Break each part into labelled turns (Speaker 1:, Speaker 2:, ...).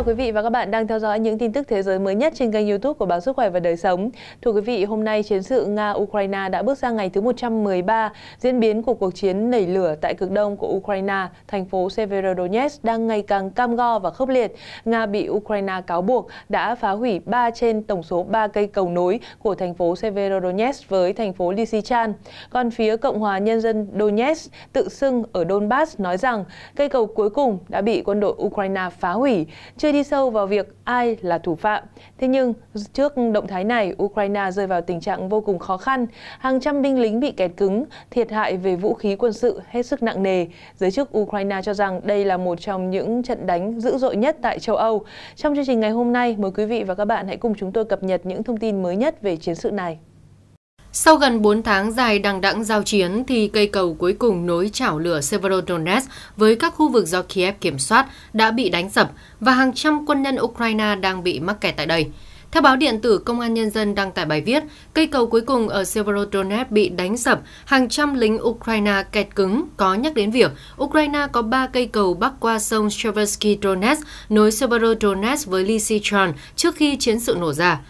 Speaker 1: chào quý vị và các bạn đang theo dõi những tin tức thế giới mới nhất trên kênh youtube của Báo Sức Khỏe và Đời Sống. Thưa quý vị, hôm nay chiến sự Nga-Ukraine đã bước sang ngày thứ 113. Diễn biến của cuộc chiến nảy lửa tại cực đông của Ukraine, thành phố Severodonetsk đang ngày càng cam go và khốc liệt. Nga bị Ukraine cáo buộc đã phá hủy 3 trên tổng số 3 cây cầu nối của thành phố Severodonetsk với thành phố Lysychan. Còn phía Cộng hòa Nhân dân Donetsk tự xưng ở Donbass nói rằng cây cầu cuối cùng đã bị quân đội Ukraine phá hủy. Chưa chưa đi sâu vào việc ai là thủ phạm. Thế nhưng, trước động thái này, Ukraine rơi vào tình trạng vô cùng khó khăn. Hàng trăm binh lính bị kẹt cứng, thiệt hại về vũ khí quân sự hết sức nặng nề. Giới chức Ukraine cho rằng đây là một trong những trận đánh dữ dội nhất tại châu Âu. Trong chương trình ngày hôm nay, mời quý vị và các bạn hãy cùng chúng tôi cập nhật những thông tin mới nhất về chiến sự này. Sau gần 4 tháng
Speaker 2: dài đằng đẵng giao chiến thì cây cầu cuối cùng nối chảo lửa Severodonetsk với các khu vực do Kiev kiểm soát đã bị đánh sập và hàng trăm quân nhân Ukraine đang bị mắc kẹt tại đây. Theo báo điện tử Công an Nhân dân đăng tải bài viết, cây cầu cuối cùng ở Severodonetsk bị đánh sập, hàng trăm lính Ukraine kẹt cứng có nhắc đến việc Ukraine có 3 cây cầu bắc qua sông Cheversky Donetsk nối Severodonetsk với Lysychansk trước khi chiến sự nổ ra.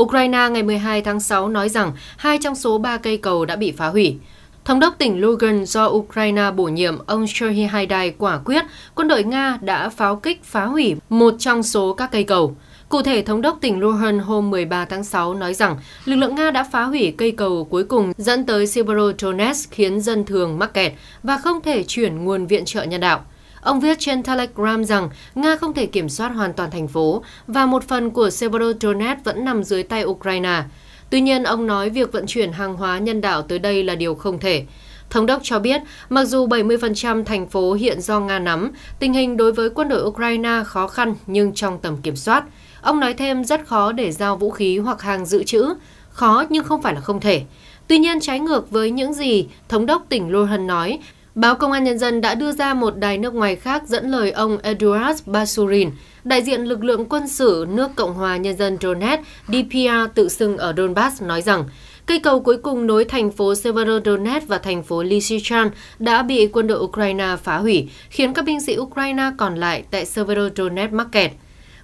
Speaker 2: Ukraine ngày 12 tháng 6 nói rằng hai trong số ba cây cầu đã bị phá hủy. Thống đốc tỉnh Lugan do Ukraine bổ nhiệm ông Serhiy Haidai quả quyết quân đội Nga đã pháo kích phá hủy một trong số các cây cầu. Cụ thể, Thống đốc tỉnh Luhansk hôm 13 tháng 6 nói rằng lực lượng Nga đã phá hủy cây cầu cuối cùng dẫn tới Siberodonetsk khiến dân thường mắc kẹt và không thể chuyển nguồn viện trợ nhân đạo. Ông viết trên Telegram rằng Nga không thể kiểm soát hoàn toàn thành phố và một phần của Severodonetsk vẫn nằm dưới tay Ukraine. Tuy nhiên, ông nói việc vận chuyển hàng hóa nhân đạo tới đây là điều không thể. Thống đốc cho biết, mặc dù 70% thành phố hiện do Nga nắm, tình hình đối với quân đội Ukraine khó khăn nhưng trong tầm kiểm soát. Ông nói thêm rất khó để giao vũ khí hoặc hàng dự trữ, khó nhưng không phải là không thể. Tuy nhiên, trái ngược với những gì Thống đốc tỉnh Luhansk nói, Báo Công an Nhân dân đã đưa ra một đài nước ngoài khác dẫn lời ông Eduard Basurin, đại diện lực lượng quân sự nước Cộng hòa Nhân dân Donetsk DPR tự xưng ở Donbass nói rằng cây cầu cuối cùng nối thành phố Severodonetsk và thành phố Lysychan đã bị quân đội Ukraine phá hủy, khiến các binh sĩ Ukraine còn lại tại Severodonetsk mắc kẹt.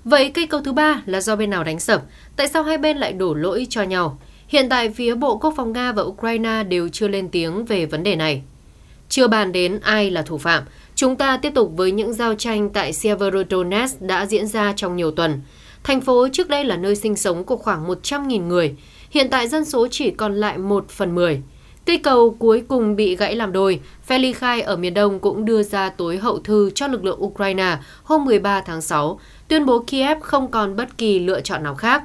Speaker 2: Vậy cây cầu thứ ba là do bên nào đánh sập? Tại sao hai bên lại đổ lỗi cho nhau? Hiện tại, phía Bộ Quốc phòng Nga và Ukraine đều chưa lên tiếng về vấn đề này. Chưa bàn đến ai là thủ phạm, chúng ta tiếp tục với những giao tranh tại Severodonetsk đã diễn ra trong nhiều tuần. Thành phố trước đây là nơi sinh sống của khoảng 100.000 người, hiện tại dân số chỉ còn lại 1 phần 10. Cây cầu cuối cùng bị gãy làm đôi, Felikhai ở miền đông cũng đưa ra tối hậu thư cho lực lượng Ukraine hôm 13 tháng 6, tuyên bố Kiev không còn bất kỳ lựa chọn nào khác.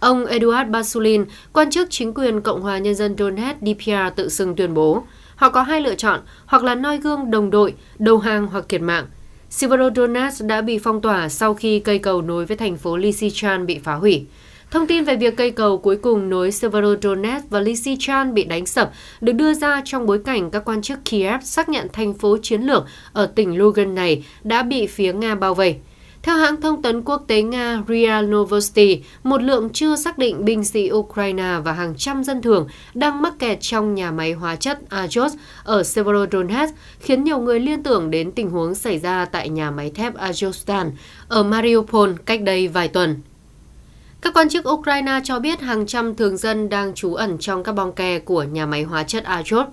Speaker 2: Ông Eduard Basulin, quan chức chính quyền Cộng hòa Nhân dân Donetsk DPR tự xưng tuyên bố, Họ có hai lựa chọn, hoặc là noi gương đồng đội, đầu hàng hoặc kiệt mạng. Sivarodonas đã bị phong tỏa sau khi cây cầu nối với thành phố Lysychan bị phá hủy. Thông tin về việc cây cầu cuối cùng nối Severodonetsk và Lysychan bị đánh sập được đưa ra trong bối cảnh các quan chức Kiev xác nhận thành phố chiến lược ở tỉnh Lugan này đã bị phía Nga bao vây. Theo hãng thông tấn quốc tế Nga RIA Novosti, một lượng chưa xác định binh sĩ Ukraine và hàng trăm dân thường đang mắc kẹt trong nhà máy hóa chất Azov ở Severodonetsk khiến nhiều người liên tưởng đến tình huống xảy ra tại nhà máy thép Azovstal ở Mariupol cách đây vài tuần. Các quan chức Ukraine cho biết hàng trăm thường dân đang trú ẩn trong các bong ke của nhà máy hóa chất Azov.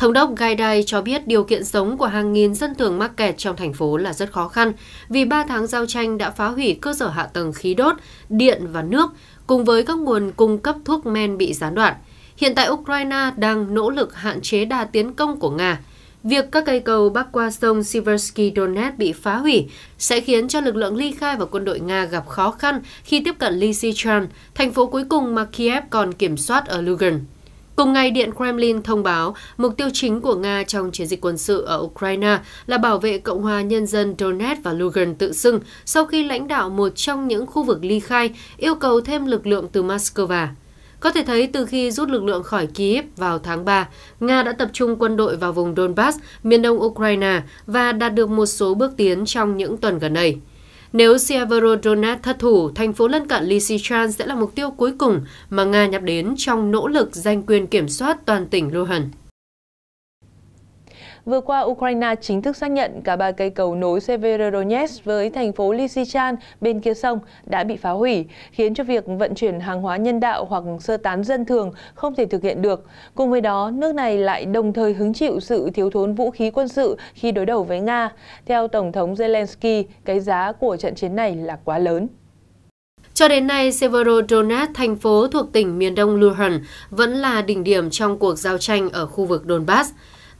Speaker 2: Thống đốc Gaidai cho biết điều kiện sống của hàng nghìn dân thường mắc kẹt trong thành phố là rất khó khăn vì 3 tháng giao tranh đã phá hủy cơ sở hạ tầng khí đốt, điện và nước, cùng với các nguồn cung cấp thuốc men bị gián đoạn. Hiện tại Ukraine đang nỗ lực hạn chế đà tiến công của Nga. Việc các cây cầu bắc qua sông Siversky Donetsk bị phá hủy sẽ khiến cho lực lượng ly khai và quân đội Nga gặp khó khăn khi tiếp cận Lysychansk, thành phố cuối cùng mà Kiev còn kiểm soát ở Lugansk. Cùng ngày, Điện Kremlin thông báo mục tiêu chính của Nga trong chiến dịch quân sự ở Ukraine là bảo vệ Cộng hòa Nhân dân Donetsk và Lugan tự xưng sau khi lãnh đạo một trong những khu vực ly khai yêu cầu thêm lực lượng từ Moscow. Có thể thấy từ khi rút lực lượng khỏi Kyiv vào tháng 3, Nga đã tập trung quân đội vào vùng Donbass, miền đông Ukraine và đạt được một số bước tiến trong những tuần gần đây. Nếu Sieverodonetsk thất thủ, thành phố lân cận Lysychan sẽ là mục tiêu cuối cùng mà Nga nhắm đến trong nỗ lực giành quyền kiểm soát toàn tỉnh Luhansk.
Speaker 1: Vừa qua, Ukraine chính thức xác nhận cả ba cây cầu nối Severodonetsk với thành phố Lysychan bên kia sông đã bị phá hủy, khiến cho việc vận chuyển hàng hóa nhân đạo hoặc sơ tán dân thường không thể thực hiện được. Cùng với đó, nước này lại đồng thời hứng chịu sự thiếu thốn vũ khí quân sự khi đối đầu với Nga. Theo Tổng thống Zelensky, cái giá của trận chiến này là quá lớn. Cho đến nay,
Speaker 2: Severodonetsk, thành phố thuộc tỉnh miền đông Luhansk, vẫn là đỉnh điểm trong cuộc giao tranh ở khu vực Donbass.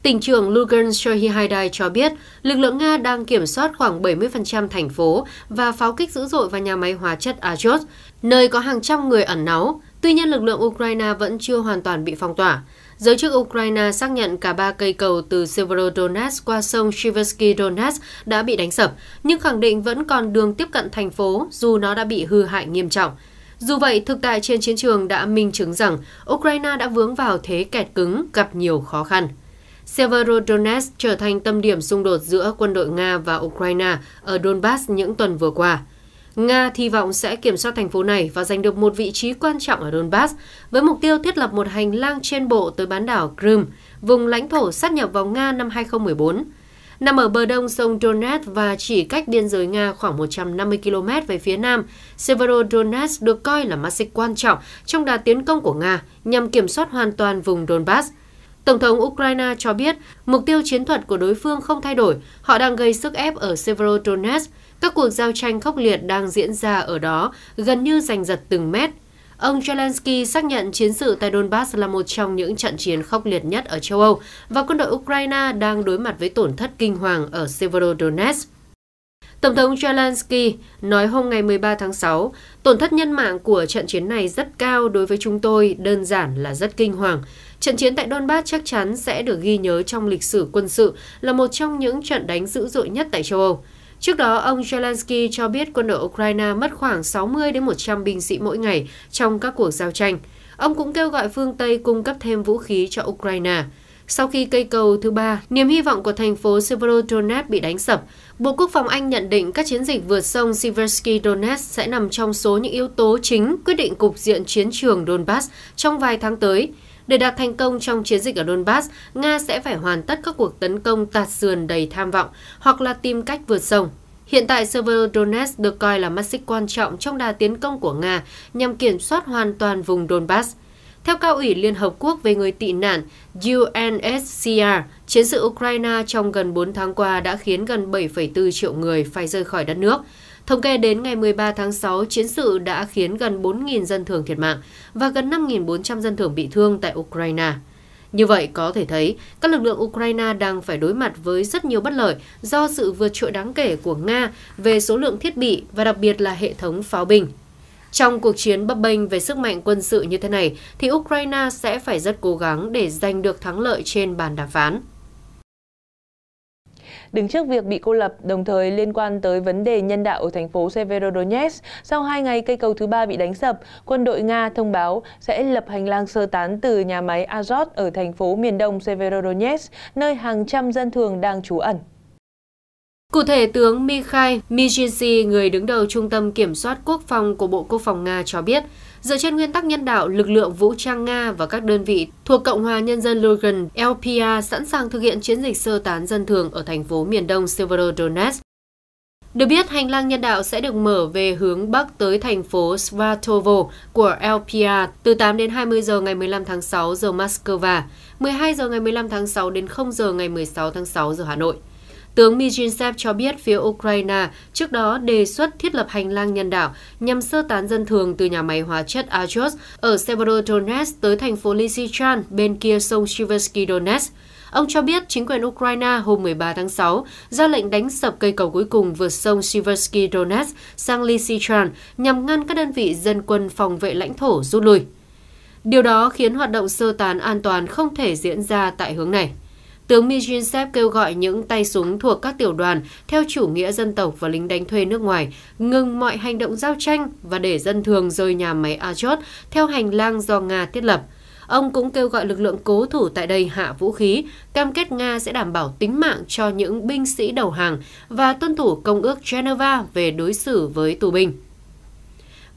Speaker 2: Tỉnh trưởng Lugansk Shohihaidai cho biết lực lượng Nga đang kiểm soát khoảng 70% thành phố và pháo kích dữ dội vào nhà máy hóa chất Azot, nơi có hàng trăm người ẩn náu. Tuy nhiên, lực lượng Ukraine vẫn chưa hoàn toàn bị phong tỏa. Giới chức Ukraine xác nhận cả ba cây cầu từ Severodonetsk qua sông Shiversky Donetsk đã bị đánh sập, nhưng khẳng định vẫn còn đường tiếp cận thành phố dù nó đã bị hư hại nghiêm trọng. Dù vậy, thực tại trên chiến trường đã minh chứng rằng Ukraine đã vướng vào thế kẹt cứng gặp nhiều khó khăn. Severodonetsk trở thành tâm điểm xung đột giữa quân đội Nga và Ukraine ở Donbass những tuần vừa qua. Nga hy vọng sẽ kiểm soát thành phố này và giành được một vị trí quan trọng ở Donbass với mục tiêu thiết lập một hành lang trên bộ tới bán đảo Crimea, vùng lãnh thổ sát nhập vào Nga năm 2014. Nằm ở bờ đông sông Donetsk và chỉ cách biên giới Nga khoảng 150 km về phía nam, Severodonetsk được coi là mắt xích quan trọng trong đà tiến công của Nga nhằm kiểm soát hoàn toàn vùng Donbass tổng thống ukraine cho biết mục tiêu chiến thuật của đối phương không thay đổi họ đang gây sức ép ở severodonetsk các cuộc giao tranh khốc liệt đang diễn ra ở đó gần như giành giật từng mét Ông Zelensky xác nhận chiến sự tại Donbass là một trong những trận chiến khốc liệt nhất ở châu Âu và quân đội Ukraine đang đối mặt với tổn thất kinh hoàng ở Severodonetsk. Tổng thống Zelensky nói hôm ngày 13 tháng 6, tổn thất nhân mạng của trận chiến này rất cao đối với chúng tôi, đơn giản là rất kinh hoàng. Trận chiến tại Donbass chắc chắn sẽ được ghi nhớ trong lịch sử quân sự là một trong những trận đánh dữ dội nhất tại châu Âu. Trước đó, ông Zelensky cho biết quân đội Ukraine mất khoảng 60 đến 100 binh sĩ mỗi ngày trong các cuộc giao tranh. Ông cũng kêu gọi phương Tây cung cấp thêm vũ khí cho Ukraine. Sau khi cây cầu thứ ba, niềm hy vọng của thành phố Severodonetsk bị đánh sập, Bộ Quốc phòng Anh nhận định các chiến dịch vượt sông Siversky Donetsk sẽ nằm trong số những yếu tố chính quyết định cục diện chiến trường Donbass trong vài tháng tới. Để đạt thành công trong chiến dịch ở Donbass, Nga sẽ phải hoàn tất các cuộc tấn công tạt sườn đầy tham vọng hoặc là tìm cách vượt sông. Hiện tại, Severodonetsk được coi là mắt xích quan trọng trong đà tiến công của Nga nhằm kiểm soát hoàn toàn vùng Donbass. Theo cao ủy Liên Hợp Quốc về người tị nạn UNSCR, chiến sự Ukraine trong gần 4 tháng qua đã khiến gần 7,4 triệu người phải rời khỏi đất nước. Thống kê đến ngày 13 tháng 6, chiến sự đã khiến gần 4.000 dân thường thiệt mạng và gần 5.400 dân thường bị thương tại Ukraine. Như vậy, có thể thấy, các lực lượng Ukraine đang phải đối mặt với rất nhiều bất lợi do sự vượt trội đáng kể của Nga về số lượng thiết bị và đặc biệt là hệ thống pháo binh. Trong cuộc chiến bấp bênh về sức mạnh quân sự như thế này, thì Ukraine sẽ phải rất cố gắng để giành được thắng lợi trên bàn đàm phán.
Speaker 1: Đứng trước việc bị cô lập, đồng thời liên quan tới vấn đề nhân đạo ở thành phố Severodonetsk, sau hai ngày cây cầu thứ ba bị đánh sập, quân đội Nga thông báo sẽ lập hành lang sơ tán từ nhà máy Azot ở thành phố miền đông Severodonetsk, nơi hàng trăm dân thường đang trú ẩn. Cụ thể,
Speaker 2: tướng Mikhail Mijinsi, người đứng đầu Trung tâm Kiểm soát Quốc phòng của Bộ Quốc phòng Nga cho biết, dựa trên nguyên tắc nhân đạo lực lượng vũ trang nga và các đơn vị thuộc cộng hòa nhân dân lugan lpa sẵn sàng thực hiện chiến dịch sơ tán dân thường ở thành phố miền đông severodonetsk được biết, hành lang nhân đạo sẽ được mở về hướng Bắc tới thành phố Svatovo của LPA từ 8 đến 20 giờ ngày 15 tháng 6 giờ Moscow, 12 giờ ngày 15 tháng 6 đến 0 giờ ngày 16 tháng 6 giờ Hà Nội. Tướng Mijinsev cho biết phía Ukraine trước đó đề xuất thiết lập hành lang nhân đạo nhằm sơ tán dân thường từ nhà máy hóa chất Azov ở Severodonetsk tới thành phố Lysychan bên kia sông Siversky Donetsk. Ông cho biết chính quyền Ukraine hôm 13 tháng 6 ra lệnh đánh sập cây cầu cuối cùng vượt sông Siversky Donetsk sang Lysychan nhằm ngăn các đơn vị dân quân phòng vệ lãnh thổ rút lui. Điều đó khiến hoạt động sơ tán an toàn không thể diễn ra tại hướng này tướng Mijinsev kêu gọi những tay súng thuộc các tiểu đoàn theo chủ nghĩa dân tộc và lính đánh thuê nước ngoài ngừng mọi hành động giao tranh và để dân thường rời nhà máy Azov theo hành lang do Nga thiết lập. Ông cũng kêu gọi lực lượng cố thủ tại đây hạ vũ khí, cam kết Nga sẽ đảm bảo tính mạng cho những binh sĩ đầu hàng và tuân thủ Công ước Geneva về đối xử với tù binh.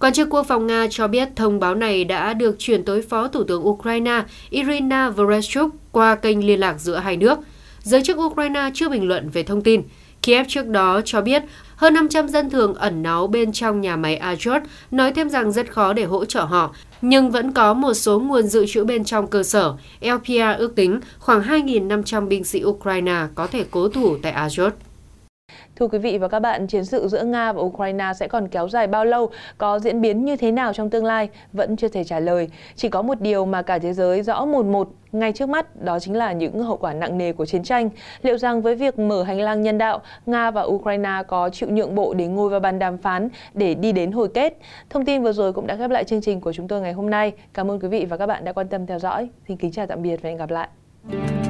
Speaker 2: Quan chức quốc phòng Nga cho biết thông báo này đã được chuyển tới Phó Thủ tướng Ukraine Irina Vereshchuk qua kênh liên lạc giữa hai nước. Giới chức Ukraine chưa bình luận về thông tin. Kiev trước đó cho biết hơn 500 dân thường ẩn náu bên trong nhà máy Azot. nói thêm rằng rất khó để hỗ trợ họ, nhưng vẫn có một số nguồn dự trữ bên trong cơ sở. LPA ước tính khoảng 2.500 binh sĩ Ukraine có thể cố thủ tại Azot.
Speaker 1: Thưa quý vị và các bạn, chiến sự giữa Nga và Ukraine sẽ còn kéo dài bao lâu, có diễn biến như thế nào trong tương lai vẫn chưa thể trả lời. Chỉ có một điều mà cả thế giới rõ một một ngay trước mắt đó chính là những hậu quả nặng nề của chiến tranh. Liệu rằng với việc mở hành lang nhân đạo, Nga và Ukraine có chịu nhượng bộ để ngồi vào bàn đàm phán để đi đến hồi kết? Thông tin vừa rồi cũng đã khép lại chương trình của chúng tôi ngày hôm nay. Cảm ơn quý vị và các bạn đã quan tâm theo dõi. Xin kính chào tạm biệt và hẹn gặp lại.